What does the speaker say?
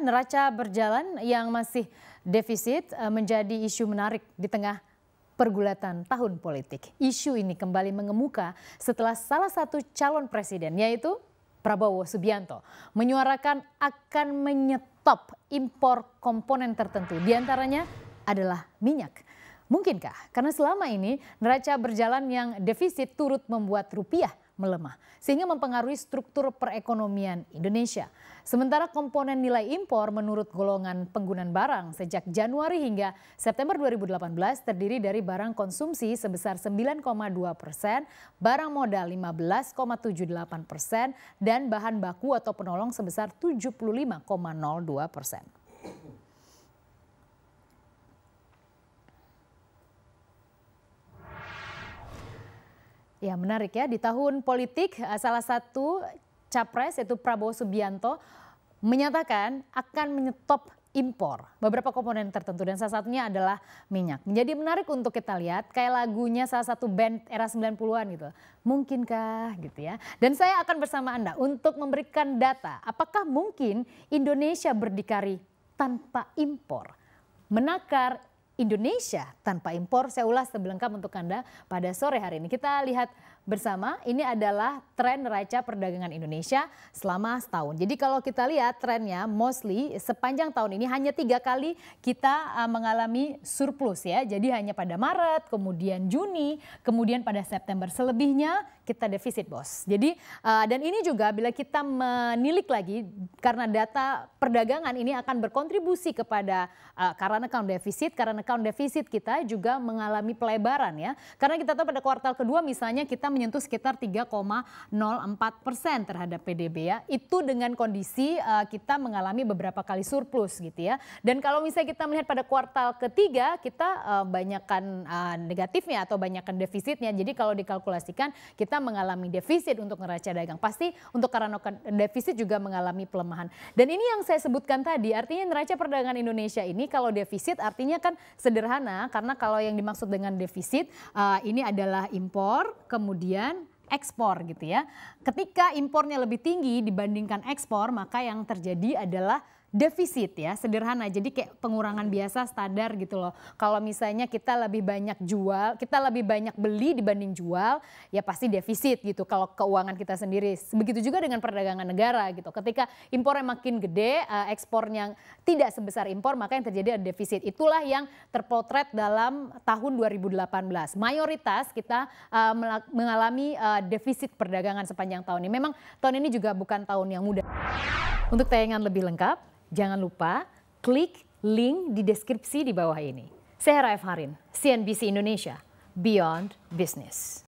Neraca berjalan yang masih defisit eh, menjadi isu menarik di tengah pergulatan tahun politik. Isu ini kembali mengemuka setelah salah satu calon presiden yaitu Prabowo Subianto menyuarakan akan menyetop impor komponen tertentu diantaranya adalah minyak. Mungkinkah? Karena selama ini neraca berjalan yang defisit turut membuat rupiah melemah, sehingga mempengaruhi struktur perekonomian Indonesia. Sementara komponen nilai impor menurut golongan penggunaan barang sejak Januari hingga September 2018 terdiri dari barang konsumsi sebesar 9,2 persen, barang modal 15,78 persen, dan bahan baku atau penolong sebesar 75,02 persen. Ya menarik ya, di tahun politik eh, salah satu capres yaitu Prabowo Subianto menyatakan akan menyetop impor beberapa komponen tertentu dan salah satunya adalah minyak. Menjadi menarik untuk kita lihat kayak lagunya salah satu band era 90-an gitu. Mungkinkah gitu ya. Dan saya akan bersama Anda untuk memberikan data apakah mungkin Indonesia berdikari tanpa impor. Menakar Indonesia tanpa impor. Saya ulas sebelengkap untuk Anda pada sore hari ini. Kita lihat bersama, ini adalah tren neraca perdagangan Indonesia selama setahun. Jadi kalau kita lihat trennya mostly sepanjang tahun ini hanya tiga kali kita eh, mengalami surplus ya. Jadi hanya pada Maret, kemudian Juni, kemudian pada September. Selebihnya kita defisit bos. Jadi eh, dan ini juga bila kita menilik lagi karena data perdagangan ini akan berkontribusi kepada karena eh, account defisit, karena account defisit kita juga mengalami pelebaran ya. Karena kita tahu pada kuartal kedua misalnya kita menyentuh sekitar 3,04 persen terhadap PDB ya. Itu dengan kondisi uh, kita mengalami beberapa kali surplus gitu ya. Dan kalau misalnya kita melihat pada kuartal ketiga kita uh, banyakkan uh, negatifnya atau banyakkan defisitnya. Jadi kalau dikalkulasikan kita mengalami defisit untuk neraca dagang. Pasti untuk karena kan defisit juga mengalami pelemahan. Dan ini yang saya sebutkan tadi artinya neraca perdagangan Indonesia ini kalau defisit artinya kan sederhana karena kalau yang dimaksud dengan defisit uh, ini adalah impor, kemudian ekspor gitu ya. Ketika impornya lebih tinggi dibandingkan ekspor, maka yang terjadi adalah defisit ya sederhana jadi kayak pengurangan biasa standar gitu loh kalau misalnya kita lebih banyak jual kita lebih banyak beli dibanding jual ya pasti defisit gitu kalau keuangan kita sendiri begitu juga dengan perdagangan negara gitu ketika impor yang makin gede eh, ekspor yang tidak sebesar impor maka yang terjadi adalah defisit itulah yang terpotret dalam tahun 2018 mayoritas kita eh, mengalami eh, defisit perdagangan sepanjang tahun ini memang tahun ini juga bukan tahun yang mudah untuk tayangan lebih lengkap Jangan lupa klik link di deskripsi di bawah ini. Saya Raif Harin, CNBC Indonesia, Beyond Business.